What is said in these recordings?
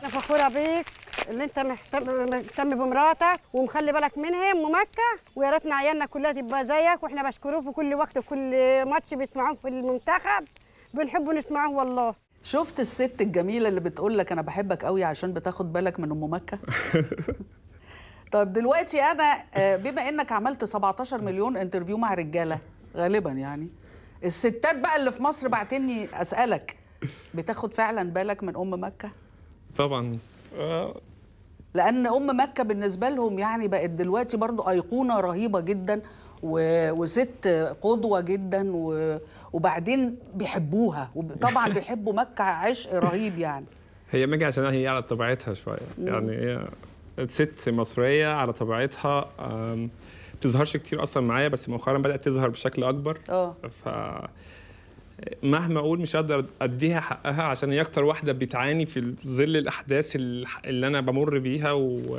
انا فخوره بيك ان انت مهتم بمراتك ومخلي بالك منها ام مكه ويا ريتنا عيالنا كلها تبقى زيك واحنا بشكروه في كل وقت وكل ماتش بيسمعوه في المنتخب بنحب نسمعه والله شفت الست الجميله اللي بتقول لك انا بحبك قوي عشان بتاخد بالك من ام مكه طب دلوقتي انا آه، بما انك عملت 17 مليون انترفيو مع رجاله غالبا يعني الستات بقى اللي في مصر بعتني اسالك بتاخد فعلا بالك من ام مكه طبعا لان ام مكه بالنسبه لهم يعني بقت دلوقتي برضو ايقونه رهيبه جدا و... وست قدوه جدا و... وبعدين بيحبوها وطبعا بيحبوا مكه عشق رهيب يعني هي مجي عشان هي على طبيعتها شويه يعني هي ست مصريه على طبيعتها ما بتظهرش كتير اصلا معايا بس مؤخرا بدات تظهر بشكل اكبر اه ف مهما اقول مش هقدر اديها حقها عشان هي اكتر واحده بتعاني في ظل الاحداث اللي انا بمر بيها و...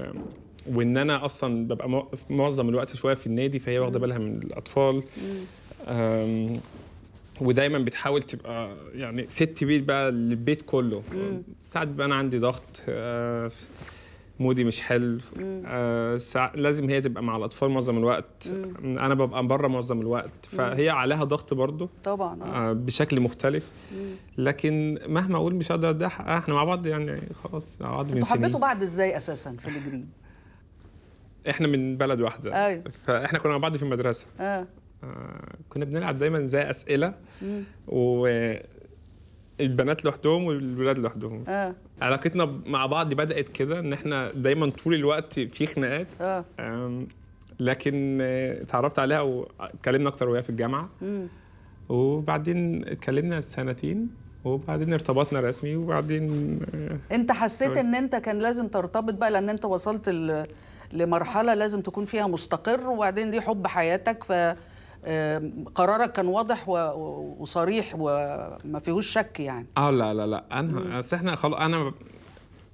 وان انا اصلا ببقى معظم الوقت شويه في النادي فهي واخده بالها من الاطفال أم... ودايما بتحاول تبقى يعني ست بيت بقى للبيت كله ساعات بقى انا عندي ضغط أم... آه، مودي مش حلو آه لازم هي تبقى مع الاطفال معظم الوقت مم. انا ببقى بره معظم الوقت فهي مم. عليها ضغط برضو طبعا آه. آه بشكل مختلف مم. لكن مهما اقول مش هقدر ده احنا مع بعض يعني خلاص مع بعض من سنين حبيتوا بعض ازاي اساسا في الجرين احنا من بلد واحده أيوه. فاحنا كنا مع بعض في المدرسه آه. آه كنا بنلعب دايما زي اسئله مم. و البنات لوحدهم والولاد لوحدهم اه علاقتنا مع بعض بدات كده ان احنا دايما طول الوقت في خناقات اه لكن آه، اتعرفت عليها واتكلمنا اكتر وهي في الجامعه وبعدين اتكلمنا سنتين وبعدين ارتبطنا رسمي وبعدين آه، انت حسيت آه. ان انت كان لازم ترتبط بقى لان انت وصلت لمرحله لازم تكون فيها مستقر وبعدين دي حب حياتك ف قرارك كان واضح وصريح وما فيهوش شك يعني اه لا لا لا انا اصل احنا خلاص انا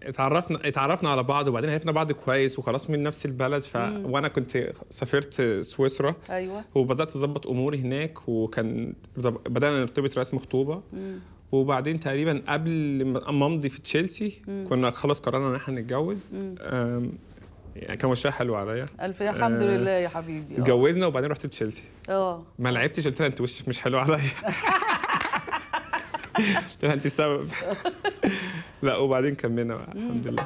اتعرفنا اتعرفنا على بعض وبعدين عرفنا بعض كويس وخلاص من نفس البلد ف... وانا كنت سافرت سويسرا ايوه وبدات اظبط اموري هناك وكان بدانا نرتبط رسم خطوبه وبعدين تقريبا قبل ما امضي في تشيلسي كنا خلاص قررنا ان احنا نتجوز يعني كان وشها حلو عليا الف يا الحمد آه لله يا حبيبي آه. اتجوزنا وبعدين رحت تشيلسي اه ما لعبتش قلت لها انت وشك مش حلو عليا قلت لها انت السبب لا وبعدين كملنا الحمد لله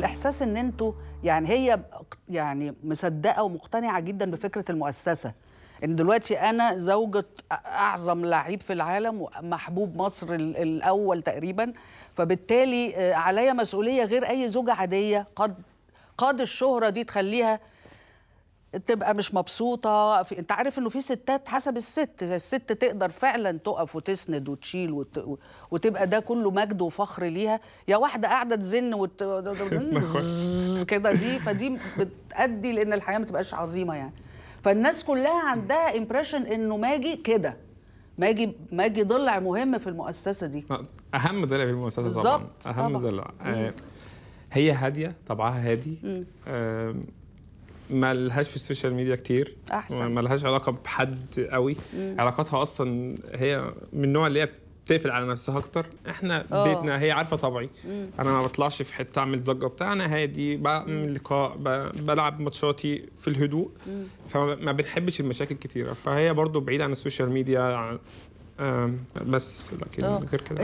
الاحساس ان انتوا يعني هي يعني مصدقه ومقتنعه جدا بفكره المؤسسه ان دلوقتي انا زوجة اعظم لعيب في العالم ومحبوب مصر الاول تقريبا فبالتالي آه، عليا مسؤولية غير اي زوجة عادية قد قد الشهرة دي تخليها تبقى مش مبسوطه في... انت عارف انه في ستات حسب الست الست تقدر فعلا تقف وتسند وتشيل وت... وتبقى ده كله مجد وفخر ليها يا واحده قاعده تزن وت... كده دي فدي بتادي لان الحياه ما تبقاش عظيمه يعني فالناس كلها عندها امبريشن انه ماجي كده ماجي ماجي ضلع مهم في المؤسسه دي آه، اهم ضلع في المؤسسه طبعا اهم ضلع آه، هي هاديه طبعها هادي ما لهاش في السوشيال ميديا كتير احسن ما لهاش علاقه بحد قوي مم. علاقاتها اصلا هي من النوع اللي هي بتقفل على نفسها اكتر احنا أوه. بيتنا هي عارفه طبعي مم. انا ما بطلعش في حته اعمل ضجه بتاع انا هادي بعمل لقاء بلعب ماتشاتي في الهدوء مم. فما بنحبش المشاكل كتيره فهي برضو بعيده عن السوشيال ميديا بس لكن أوه. غير كده